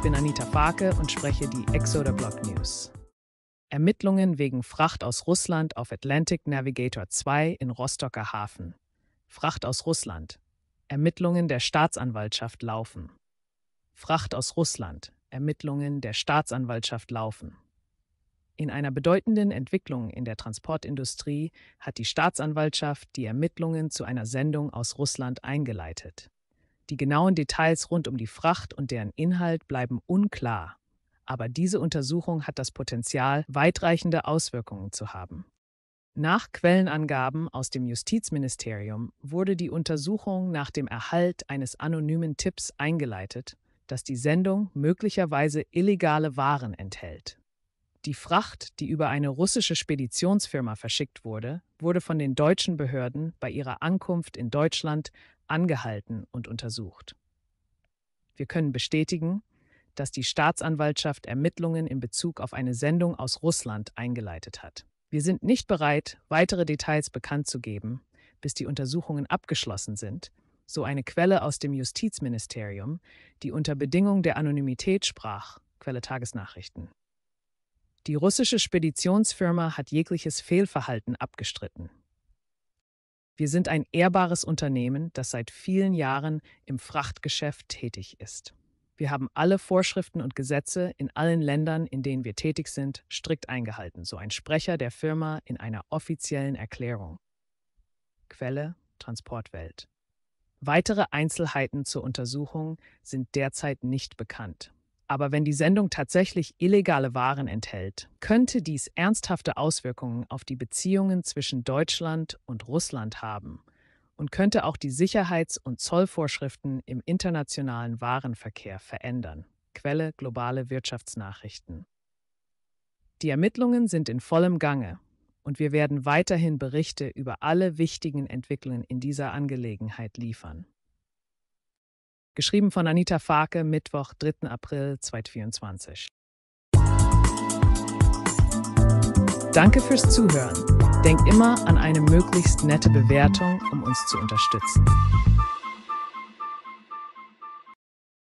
Ich bin Anita Farke und spreche die Exoder Block News. Ermittlungen wegen Fracht aus Russland auf Atlantic Navigator 2 in Rostocker Hafen. Fracht aus Russland. Ermittlungen der Staatsanwaltschaft laufen. Fracht aus Russland. Ermittlungen der Staatsanwaltschaft laufen. In einer bedeutenden Entwicklung in der Transportindustrie hat die Staatsanwaltschaft die Ermittlungen zu einer Sendung aus Russland eingeleitet. Die genauen Details rund um die Fracht und deren Inhalt bleiben unklar. Aber diese Untersuchung hat das Potenzial, weitreichende Auswirkungen zu haben. Nach Quellenangaben aus dem Justizministerium wurde die Untersuchung nach dem Erhalt eines anonymen Tipps eingeleitet, dass die Sendung möglicherweise illegale Waren enthält. Die Fracht, die über eine russische Speditionsfirma verschickt wurde, wurde von den deutschen Behörden bei ihrer Ankunft in Deutschland angehalten und untersucht. Wir können bestätigen, dass die Staatsanwaltschaft Ermittlungen in Bezug auf eine Sendung aus Russland eingeleitet hat. Wir sind nicht bereit, weitere Details bekannt zu geben, bis die Untersuchungen abgeschlossen sind, so eine Quelle aus dem Justizministerium, die unter Bedingung der Anonymität sprach, Quelle Tagesnachrichten. Die russische Speditionsfirma hat jegliches Fehlverhalten abgestritten. Wir sind ein ehrbares Unternehmen, das seit vielen Jahren im Frachtgeschäft tätig ist. Wir haben alle Vorschriften und Gesetze in allen Ländern, in denen wir tätig sind, strikt eingehalten, so ein Sprecher der Firma in einer offiziellen Erklärung. Quelle Transportwelt. Weitere Einzelheiten zur Untersuchung sind derzeit nicht bekannt. Aber wenn die Sendung tatsächlich illegale Waren enthält, könnte dies ernsthafte Auswirkungen auf die Beziehungen zwischen Deutschland und Russland haben und könnte auch die Sicherheits- und Zollvorschriften im internationalen Warenverkehr verändern. Quelle globale Wirtschaftsnachrichten. Die Ermittlungen sind in vollem Gange und wir werden weiterhin Berichte über alle wichtigen Entwicklungen in dieser Angelegenheit liefern. Geschrieben von Anita Farke, Mittwoch, 3. April 2024. Danke fürs Zuhören. Denk immer an eine möglichst nette Bewertung, um uns zu unterstützen.